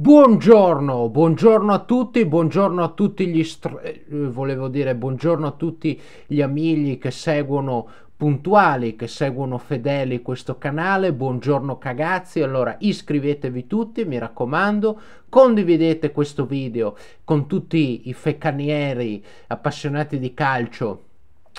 Buongiorno, buongiorno a tutti, buongiorno a tutti gli str- eh, volevo dire buongiorno a tutti gli amici che seguono puntuali, che seguono fedeli questo canale, buongiorno cagazzi, allora iscrivetevi tutti, mi raccomando, condividete questo video con tutti i feccanieri appassionati di calcio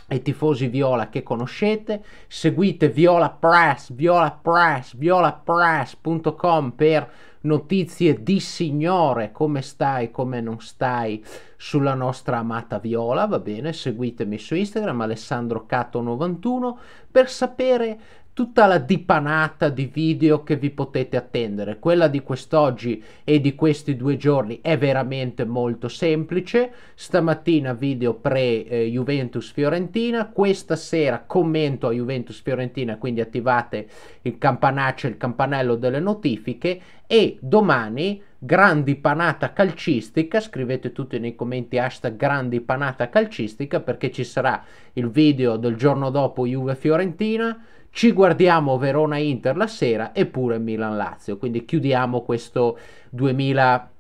e tifosi Viola che conoscete, seguite Viola Press, violapress, violapress.com per notizie di signore, come stai, come non stai sulla nostra amata Viola, va bene? Seguitemi su Instagram alessandrocato 91 per sapere tutta la dipanata di video che vi potete attendere. Quella di quest'oggi e di questi due giorni è veramente molto semplice. Stamattina video pre-Juventus eh, Fiorentina, questa sera commento a Juventus Fiorentina, quindi attivate il campanaccio, il campanello delle notifiche e domani grandi panata calcistica scrivete tutti nei commenti hashtag grandi panata calcistica perché ci sarà il video del giorno dopo Juve Fiorentina ci guardiamo Verona-Inter la sera e pure Milan-Lazio, quindi chiudiamo questo 2000,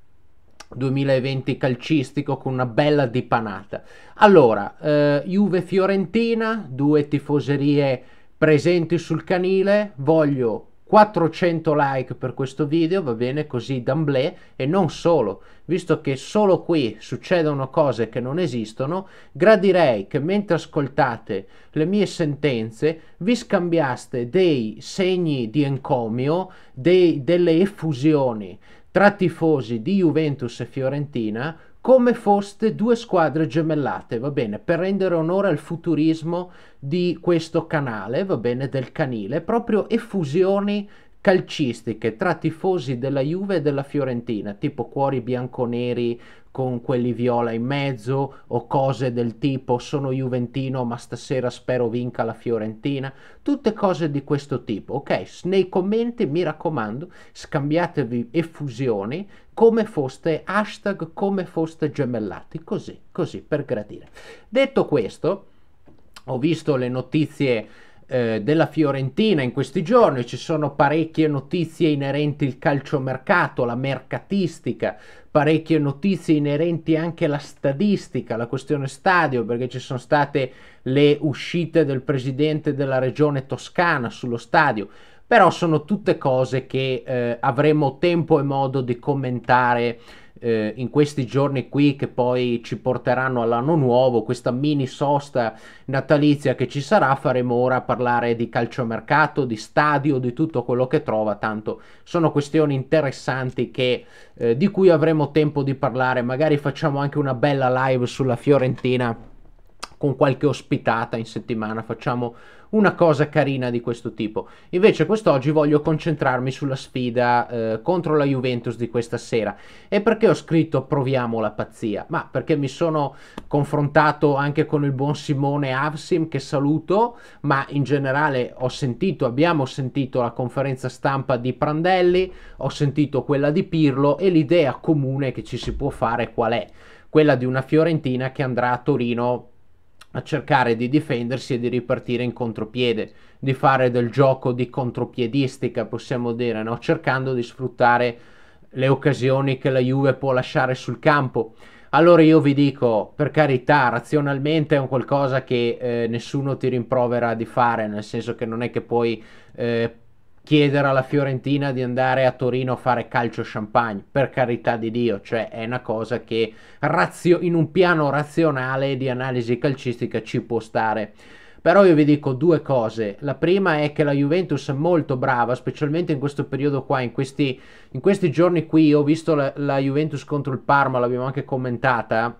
2020 calcistico con una bella dipanata. Allora, eh, Juve-Fiorentina, due tifoserie presenti sul canile, voglio 400 like per questo video, va bene, così d'amblè e non solo, visto che solo qui succedono cose che non esistono, gradirei che mentre ascoltate le mie sentenze vi scambiaste dei segni di encomio, dei, delle effusioni tra tifosi di Juventus e Fiorentina come foste due squadre gemellate, va bene, per rendere onore al futurismo di questo canale, va bene, del canile, proprio effusioni calcistiche tra tifosi della Juve e della Fiorentina, tipo cuori bianconeri con quelli viola in mezzo o cose del tipo sono juventino ma stasera spero vinca la Fiorentina, tutte cose di questo tipo. Ok, nei commenti mi raccomando scambiatevi effusioni come foste hashtag come foste gemellati, così, così per gradire. Detto questo, ho visto le notizie eh, della Fiorentina in questi giorni, ci sono parecchie notizie inerenti al calciomercato, la mercatistica, parecchie notizie inerenti anche alla stadistica, la questione stadio, perché ci sono state le uscite del presidente della regione toscana sullo stadio, però sono tutte cose che eh, avremo tempo e modo di commentare eh, in questi giorni qui che poi ci porteranno all'anno nuovo, questa mini sosta natalizia che ci sarà, faremo ora parlare di calciomercato, di stadio, di tutto quello che trova, tanto sono questioni interessanti che, eh, di cui avremo tempo di parlare, magari facciamo anche una bella live sulla Fiorentina con qualche ospitata in settimana, facciamo una cosa carina di questo tipo. Invece quest'oggi voglio concentrarmi sulla sfida eh, contro la Juventus di questa sera. E perché ho scritto proviamo la pazzia? Ma perché mi sono confrontato anche con il buon Simone Avsim che saluto, ma in generale ho sentito, abbiamo sentito la conferenza stampa di Prandelli, ho sentito quella di Pirlo e l'idea comune che ci si può fare qual è? Quella di una Fiorentina che andrà a Torino a cercare di difendersi e di ripartire in contropiede, di fare del gioco di contropiedistica, possiamo dire, no? cercando di sfruttare le occasioni che la Juve può lasciare sul campo. Allora io vi dico, per carità, razionalmente è un qualcosa che eh, nessuno ti rimprovera di fare, nel senso che non è che puoi eh, chiedere alla Fiorentina di andare a Torino a fare calcio champagne, per carità di Dio, cioè è una cosa che razio- in un piano razionale di analisi calcistica ci può stare. Però io vi dico due cose. La prima è che la Juventus è molto brava, specialmente in questo periodo qua, in questi, in questi giorni qui. Ho visto la, la Juventus contro il Parma, l'abbiamo anche commentata.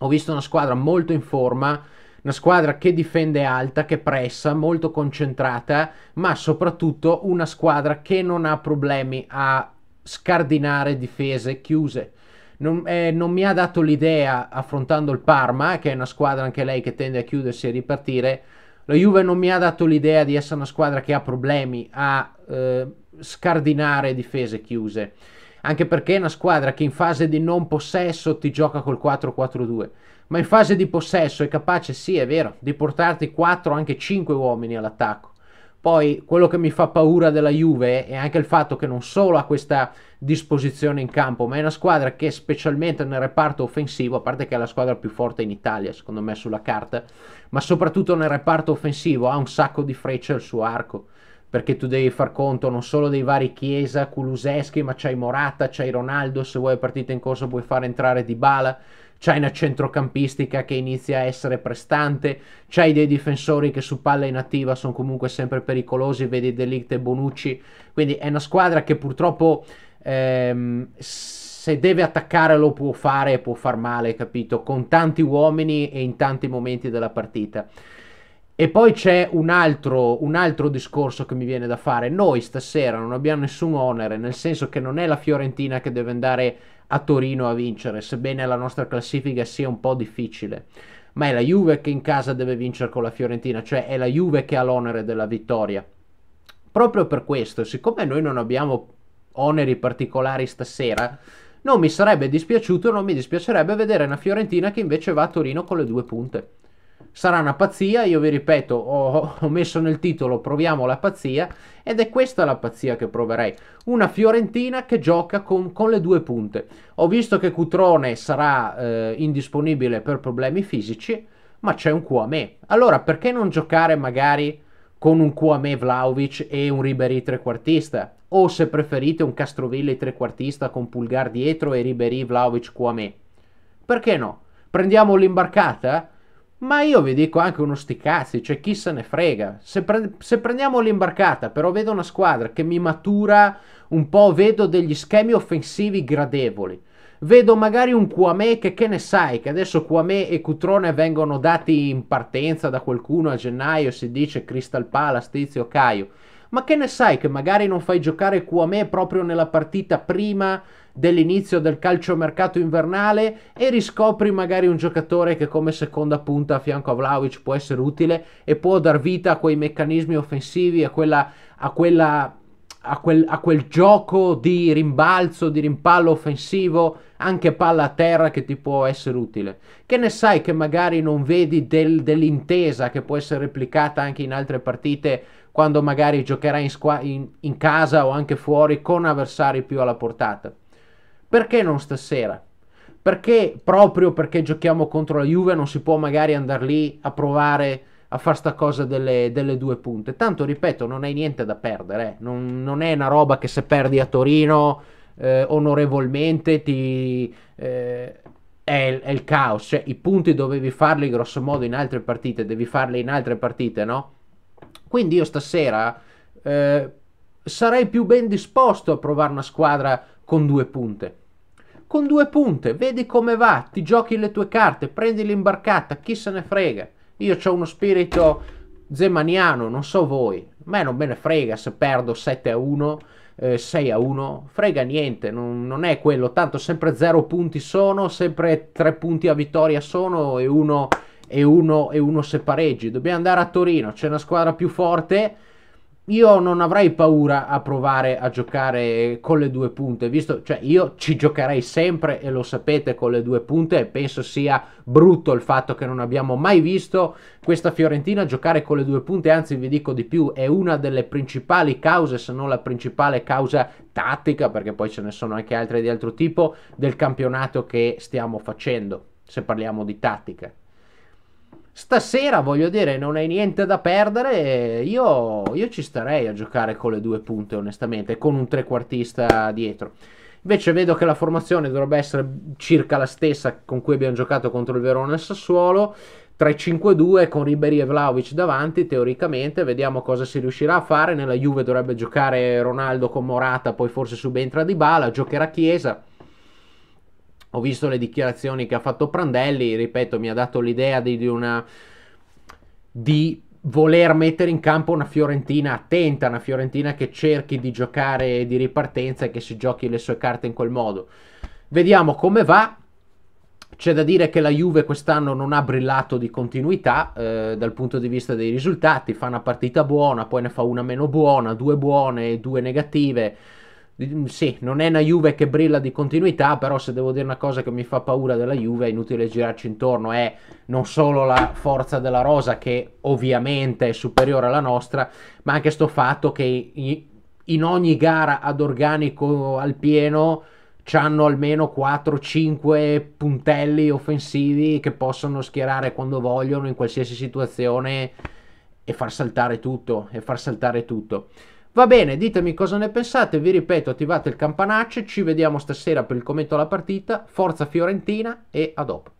Ho visto una squadra molto in forma una squadra che difende alta, che pressa, molto concentrata, ma soprattutto una squadra che non ha problemi a scardinare difese chiuse. Non, eh, non, mi ha dato l'idea affrontando il Parma, che è una squadra anche lei che tende a chiudersi e ripartire. La Juve non mi ha dato l'idea di essere una squadra che ha problemi a eh, scardinare difese chiuse, anche perché è una squadra che in fase di non possesso ti gioca col 4-4-2 ma in fase di possesso è capace, sì, è vero, di portarti 4 anche 5 uomini all'attacco. Poi quello che mi fa paura della Juve è anche il fatto che non solo ha questa disposizione in campo, ma è una squadra che specialmente nel reparto offensivo, a parte che è la squadra più forte in Italia, secondo me sulla carta, ma soprattutto nel reparto offensivo ha un sacco di frecce al suo arco, perché tu devi far conto non solo dei vari Chiesa, Kuluseschi, ma c'hai Morata, c'hai Ronaldo, se vuoi partita in corso puoi far entrare Dybala c'hai una centrocampistica che inizia a essere prestante, c'hai dei difensori che su palla inattiva sono comunque sempre pericolosi, vedi Delict e Bonucci, quindi è una squadra che purtroppo ehm, se deve attaccare lo può fare e può far male, capito? Con tanti uomini e in tanti momenti della partita. E poi c'è un altro, un altro, discorso che mi viene da fare. Noi stasera non abbiamo nessun onere, nel senso che non è la Fiorentina che deve andare a Torino a vincere, sebbene la nostra classifica sia un po' difficile. Ma è la Juve che in casa deve vincere con la Fiorentina, cioè è la Juve che ha l'onere della vittoria. Proprio per questo, siccome noi non abbiamo oneri particolari stasera, non mi sarebbe dispiaciuto, non mi dispiacerebbe vedere una Fiorentina che invece va a Torino con le due punte sarà una pazzia, io vi ripeto, ho, ho, messo nel titolo proviamo la pazzia ed è questa la pazzia che proverei, una Fiorentina che gioca con, con le due punte. Ho visto che Cutrone sarà eh, indisponibile per problemi fisici, ma c'è un Kouame. Allora perché non giocare magari con un Kouame Vlaovic e un Ribery trequartista? O se preferite un Castrovilli trequartista con Pulgar dietro e Ribery Vlaovic Kouame? Perché no? Prendiamo l'imbarcata? Ma io vi dico anche uno sticazzi, cioè chi se ne frega. Se, pre- se, prendiamo l'imbarcata, però vedo una squadra che mi matura un po', vedo degli schemi offensivi gradevoli. Vedo magari un Kwame che che ne sai, che adesso Kwame e Cutrone vengono dati in partenza da qualcuno a gennaio, si dice Crystal Palace, Tizio, Caio. Ma che ne sai che magari non fai giocare Kwame proprio nella partita prima dell'inizio del calciomercato invernale e riscopri magari un giocatore che come seconda punta a fianco a Vlaovic può essere utile e può dar vita a quei meccanismi offensivi, a quella, a quella a quel, a quel, gioco di rimbalzo, di rimpallo offensivo, anche palla a terra che ti può essere utile. Che ne sai che magari non vedi del, dell'intesa che può essere replicata anche in altre partite quando magari giocherai in, squa- in, in casa o anche fuori con avversari più alla portata. Perché non stasera? Perché proprio perché giochiamo contro la Juve non si può magari andare lì a provare a fare sta cosa delle, delle due punte? Tanto, ripeto, non hai niente da perdere. Eh. Non, non è una roba che se perdi a Torino eh, onorevolmente ti, eh, è, è, il caos. Cioè, i punti dovevi farli grosso modo in altre partite, devi farli in altre partite, no? Quindi io stasera eh, sarei più ben disposto a provare una squadra con due punte con due punte, vedi come va, ti giochi le tue carte, prendi l'imbarcata, chi se ne frega. Io ho uno spirito zemaniano, non so voi, a me non me ne frega se perdo 7 a 1, eh, 6 a 1, frega niente, non, non è quello, tanto sempre 0 punti sono, sempre 3 punti a vittoria sono e uno, e uno, e uno se pareggi. Dobbiamo andare a Torino, c'è una squadra più forte io non avrei paura a provare a giocare con le due punte, visto, cioè io ci giocherei sempre e lo sapete con le due punte e penso sia brutto il fatto che non abbiamo mai visto questa Fiorentina giocare con le due punte, anzi vi dico di più, è una delle principali cause, se non la principale causa tattica, perché poi ce ne sono anche altre di altro tipo, del campionato che stiamo facendo, se parliamo di tattica. Stasera, voglio dire, non hai niente da perdere. Io, io ci starei a giocare con le due punte, onestamente, con un trequartista dietro. Invece vedo che la formazione dovrebbe essere circa la stessa con cui abbiamo giocato contro il Verona e il Sassuolo. 3-5-2 con Ribery e Vlaovic davanti, teoricamente, vediamo cosa si riuscirà a fare. Nella Juve dovrebbe giocare Ronaldo con Morata, poi forse subentra Di Bala, giocherà Chiesa ho visto le dichiarazioni che ha fatto Prandelli, ripeto, mi ha dato l'idea di, di, una, di, voler mettere in campo una Fiorentina attenta, una Fiorentina che cerchi di giocare di ripartenza e che si giochi le sue carte in quel modo. Vediamo come va. C'è da dire che la Juve quest'anno non ha brillato di continuità eh, dal punto di vista dei risultati, fa una partita buona, poi ne fa una meno buona, due buone, e due negative sì, non è una Juve che brilla di continuità, però se devo dire una cosa che mi fa paura della Juve, è inutile girarci intorno, è non solo la forza della rosa che ovviamente è superiore alla nostra, ma anche sto fatto che in ogni gara ad organico al pieno hanno almeno 4-5 puntelli offensivi che possono schierare quando vogliono in qualsiasi situazione e far saltare tutto, e far saltare tutto. Va bene, ditemi cosa ne pensate, vi ripeto, attivate il campanaccio, ci vediamo stasera per il commento alla partita, forza Fiorentina e a dopo.